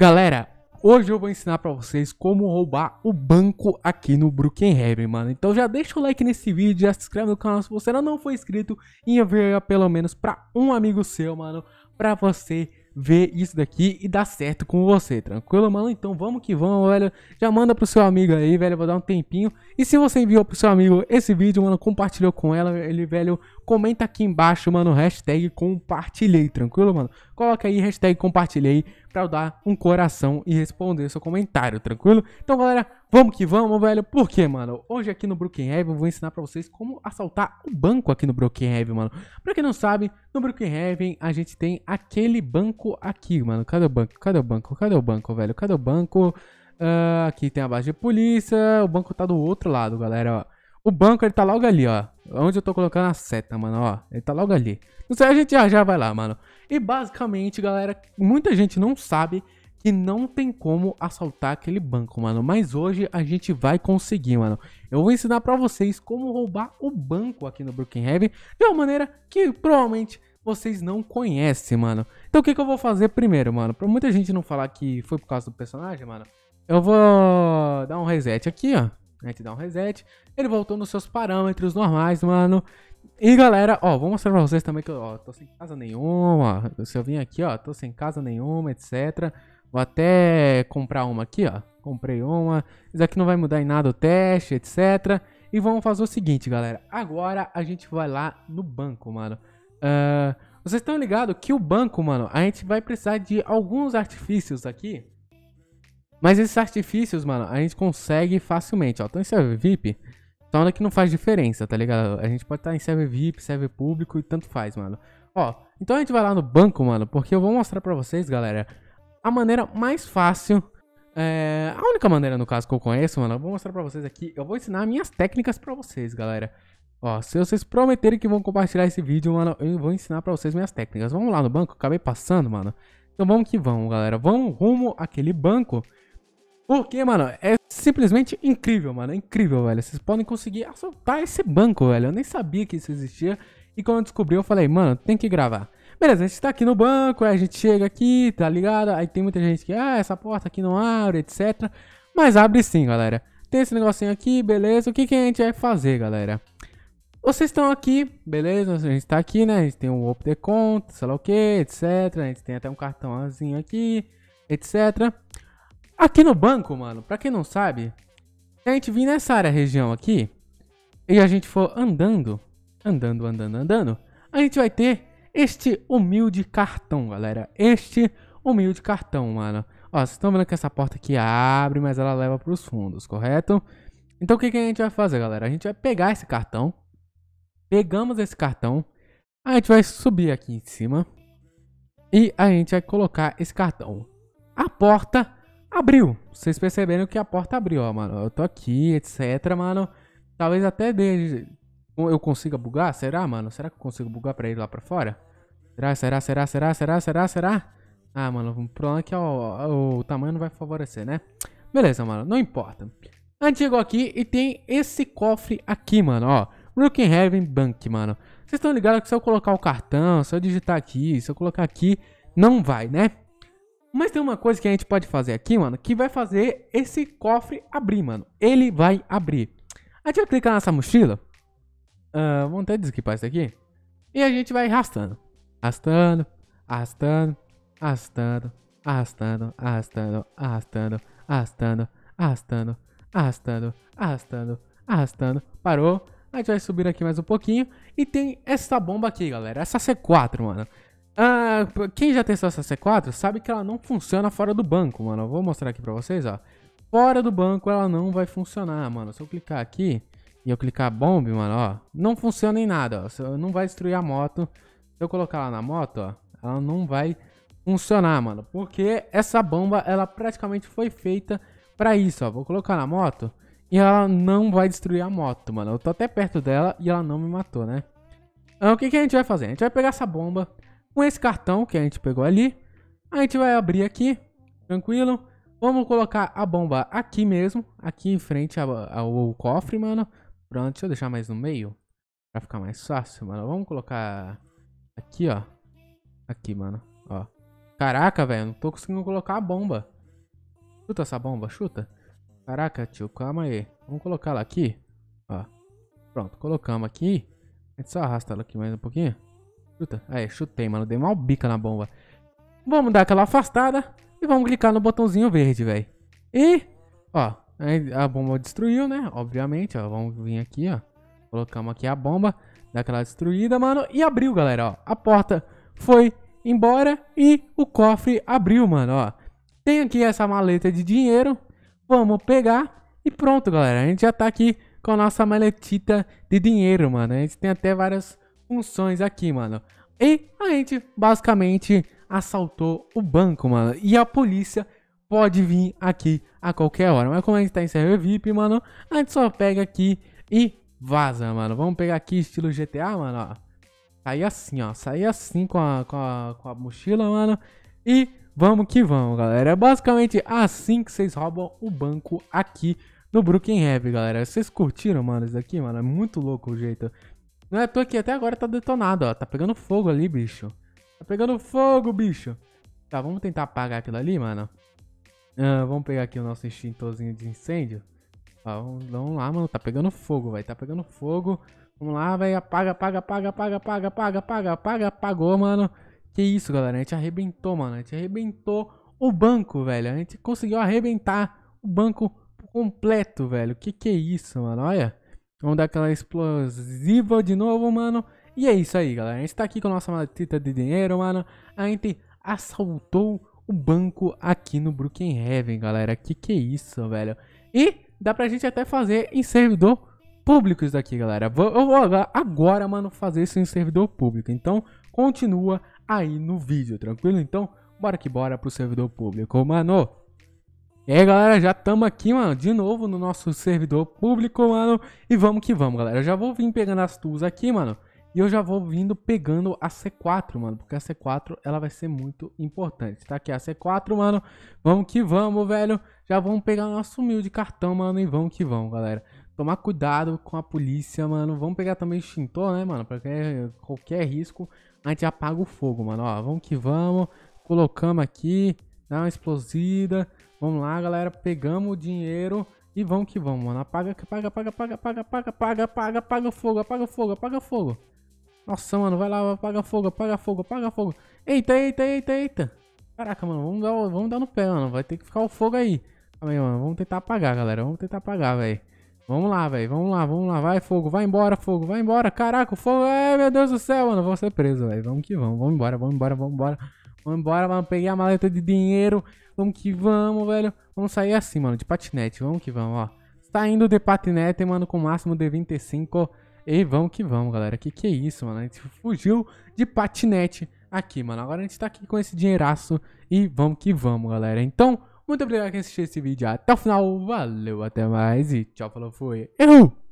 Galera, hoje eu vou ensinar para vocês como roubar o banco aqui no Brookhaven, mano. Então já deixa o like nesse vídeo, já se inscreve no canal se você ainda não for inscrito e envia pelo menos para um amigo seu, mano, para você ver isso daqui e dar certo com você, tranquilo, mano? Então vamos que vamos, velho. Já manda pro seu amigo aí, velho, vou dar um tempinho. E se você enviou pro seu amigo esse vídeo, mano, compartilhou com ela, ele, velho, comenta aqui embaixo, mano, hashtag compartilhei, tranquilo, mano? Coloca aí hashtag compartilhei pra eu dar um coração e responder seu comentário, tranquilo? Então, galera, vamos que vamos, velho. Por quê, mano? Hoje aqui no Brookhaven eu vou ensinar pra vocês como assaltar o banco aqui no Heaven mano. Pra quem não sabe, no Heaven a gente tem aquele banco aqui, mano. Cadê o banco? Cadê o banco? Cadê o banco, velho? Cadê o banco? Uh, aqui tem a base de polícia. O banco tá do outro lado, galera, ó. O banco, ele tá logo ali, ó. Onde eu tô colocando a seta, mano, ó. Ele tá logo ali. Não sei, a gente já já vai lá, mano. E basicamente, galera, muita gente não sabe que não tem como assaltar aquele banco, mano. Mas hoje a gente vai conseguir, mano. Eu vou ensinar pra vocês como roubar o banco aqui no Heaven de uma maneira que provavelmente vocês não conhecem, mano. Então o que, que eu vou fazer primeiro, mano? Pra muita gente não falar que foi por causa do personagem, mano. Eu vou dar um reset aqui, ó a gente dá um reset, ele voltou nos seus parâmetros normais, mano. E galera, ó, vou mostrar pra vocês também que eu ó, tô sem casa nenhuma, se eu vim aqui, ó, tô sem casa nenhuma, etc. Vou até comprar uma aqui, ó, comprei uma, isso aqui não vai mudar em nada o teste, etc. E vamos fazer o seguinte, galera, agora a gente vai lá no banco, mano. Uh, vocês estão ligados que o banco, mano, a gente vai precisar de alguns artifícios aqui mas esses artifícios, mano, a gente consegue facilmente, ó. tô então, em server VIP, tá onda que não faz diferença, tá ligado? A gente pode estar tá em server VIP, server público e tanto faz, mano. Ó, então a gente vai lá no banco, mano, porque eu vou mostrar pra vocês, galera, a maneira mais fácil... É, a única maneira, no caso, que eu conheço, mano, eu vou mostrar pra vocês aqui. Eu vou ensinar minhas técnicas pra vocês, galera. Ó, se vocês prometerem que vão compartilhar esse vídeo, mano, eu vou ensinar pra vocês minhas técnicas. Vamos lá no banco? Acabei passando, mano. Então vamos que vamos, galera. Vamos rumo àquele banco porque, mano, é simplesmente incrível, mano. É incrível, velho. Vocês podem conseguir assaltar esse banco, velho. Eu nem sabia que isso existia. E quando eu descobri, eu falei, mano, tem que gravar. Beleza, a gente tá aqui no banco, a gente chega aqui, tá ligado? Aí tem muita gente que, ah, essa porta aqui não abre, etc. Mas abre sim, galera. Tem esse negocinho aqui, beleza. O que, que a gente vai fazer, galera? Vocês estão aqui, beleza? A gente tá aqui, né? A gente tem um Open Conta, sei lá o que, etc. A gente tem até um cartãozinho aqui, etc. Aqui no banco, mano, pra quem não sabe, se a gente vir nessa área, região aqui, e a gente for andando, andando, andando, andando, a gente vai ter este humilde cartão, galera. Este humilde cartão, mano. Ó, vocês estão vendo que essa porta aqui abre, mas ela leva para os fundos, correto? Então o que, que a gente vai fazer, galera? A gente vai pegar esse cartão. Pegamos esse cartão. A gente vai subir aqui em cima. E a gente vai colocar esse cartão. A porta Abriu. Vocês perceberam que a porta abriu, ó, mano. Eu tô aqui, etc, mano. Talvez até Eu consiga bugar? Será, mano? Será que eu consigo bugar pra ele lá pra fora? Será, será, será, será, será, será, será? Ah, mano, o problema é que ó, o tamanho não vai favorecer, né? Beleza, mano, não importa. A gente chegou aqui e tem esse cofre aqui, mano, ó. Heaven Bank, mano. Vocês estão ligados que se eu colocar o cartão, se eu digitar aqui, se eu colocar aqui, não vai, né? Mas tem uma coisa que a gente pode fazer aqui, mano, que vai fazer esse cofre abrir, mano. Ele vai abrir. A gente vai clicar nessa mochila. Uh, vamos até desquipar isso aqui. E a gente vai arrastando. Arrastando, arrastando, arrastando, arrastando, arrastando, arrastando, arrastando, arrastando, arrastando, arrastando, arrastando. Parou. A gente vai subir aqui mais um pouquinho. E tem essa bomba aqui, galera. Essa C4, mano. Ah, quem já testou essa C4 sabe que ela não funciona fora do banco, mano. Eu vou mostrar aqui pra vocês, ó. Fora do banco ela não vai funcionar, mano. Se eu clicar aqui e eu clicar bomb, mano, ó. Não funciona em nada, ó. Não vai destruir a moto. Se eu colocar ela na moto, ó. Ela não vai funcionar, mano. Porque essa bomba, ela praticamente foi feita pra isso, ó. Vou colocar na moto e ela não vai destruir a moto, mano. Eu tô até perto dela e ela não me matou, né? Então, o que, que a gente vai fazer? A gente vai pegar essa bomba com esse cartão que a gente pegou ali, a gente vai abrir aqui, tranquilo. Vamos colocar a bomba aqui mesmo, aqui em frente ao, ao cofre, mano. Pronto, deixa eu deixar mais no meio, pra ficar mais fácil, mano. Vamos colocar aqui, ó. Aqui, mano, ó. Caraca, velho, não tô conseguindo colocar a bomba. Chuta essa bomba, chuta. Caraca, tio, calma aí. Vamos colocar ela aqui, ó. Pronto, colocamos aqui. A gente só arrasta ela aqui mais um pouquinho. Chuta. Aí, chutei, mano. Dei uma bica na bomba. Vamos dar aquela afastada e vamos clicar no botãozinho verde, velho. E, ó, a bomba destruiu, né? Obviamente, ó. Vamos vir aqui, ó. Colocamos aqui a bomba. Dá aquela destruída, mano. E abriu, galera, ó. A porta foi embora e o cofre abriu, mano, ó. Tem aqui essa maleta de dinheiro. Vamos pegar e pronto, galera. A gente já tá aqui com a nossa maletita de dinheiro, mano. A gente tem até várias funções aqui, mano. E a gente basicamente assaltou o banco, mano. E a polícia pode vir aqui a qualquer hora. Mas como a gente tá em server VIP, mano, a gente só pega aqui e vaza, mano. Vamos pegar aqui estilo GTA, mano, ó. Sair assim, ó. Sair assim com a, com a, com a mochila, mano. E vamos que vamos, galera. É basicamente assim que vocês roubam o banco aqui no Brooklyn Rap, galera. Vocês curtiram, mano, isso aqui, mano? É muito louco o jeito não é tô aqui. até agora tá detonado, ó. Tá pegando fogo ali, bicho. Tá pegando fogo, bicho. Tá, vamos tentar apagar aquilo ali, mano. Ah, vamos pegar aqui o nosso extintorzinho de incêndio. Ó, tá, vamos lá, mano. Tá pegando fogo, vai. Tá pegando fogo. Vamos lá, velho. Apaga, apaga, apaga, apaga, apaga, apaga, apaga, apaga, apagou, mano. Que isso, galera. A gente arrebentou, mano. A gente arrebentou o banco, velho. A gente conseguiu arrebentar o banco completo, velho. Que que é isso, mano? Olha. Vamos dar aquela explosiva de novo, mano. E é isso aí, galera. A gente tá aqui com a nossa maletita de dinheiro, mano. A gente assaltou o banco aqui no Brookhaven, galera. Que que é isso, velho? E dá pra gente até fazer em servidor público isso daqui, galera. Eu vou agora, mano, fazer isso em servidor público. Então, continua aí no vídeo, tranquilo? Então, bora que bora pro servidor público, mano. E aí, galera, já estamos aqui, mano, de novo no nosso servidor público, mano. E vamos que vamos, galera. Eu já vou vir pegando as tools aqui, mano. E eu já vou vindo pegando a C4, mano. Porque a C4, ela vai ser muito importante. Tá aqui é a C4, mano. Vamos que vamos, velho. Já vamos pegar o nosso humilde cartão, mano. E vamos que vamos, galera. Tomar cuidado com a polícia, mano. Vamos pegar também o extintor, né, mano? Porque é qualquer risco, a gente apaga o fogo, mano. Ó, vamos que vamos. Colocamos aqui dá uma explosida. Vamos lá, galera, pegamos o dinheiro e vamos que vamos, mano. Apaga, apaga, apaga, apaga, apaga, apaga, apaga, apaga, apaga fogo, apaga fogo, apaga fogo. Nossa, mano, vai lá, apaga fogo, apaga fogo, apaga fogo. Eita, eita, eita, eita. Caraca, mano, vamos dar, vamos dar no pé, mano. Vai ter que ficar o fogo aí. Calma aí, mano. Vamos tentar apagar, galera. Vamos tentar apagar, velho. Vamos lá, velho. Vamos lá, vamos lá. Vai, fogo. Vai embora, fogo. Vai embora. Caraca, o fogo. Ai, é, meu Deus do céu, mano. Vou ser preso, velho. Vamos que vamos. Vamos embora, vamos embora, vamos embora. Vamos embora, mano. Peguei a maleta de dinheiro. Vamos que vamos, velho. Vamos sair assim, mano, de patinete. Vamos que vamos, ó. saindo tá de patinete, mano, com máximo de 25. E vamos que vamos, galera. Que que é isso, mano? A gente fugiu de patinete aqui, mano. Agora a gente tá aqui com esse dinheiraço. E vamos que vamos, galera. Então, muito obrigado por assistir esse vídeo até o final. Valeu, até mais. E tchau, falou, fui. Errou!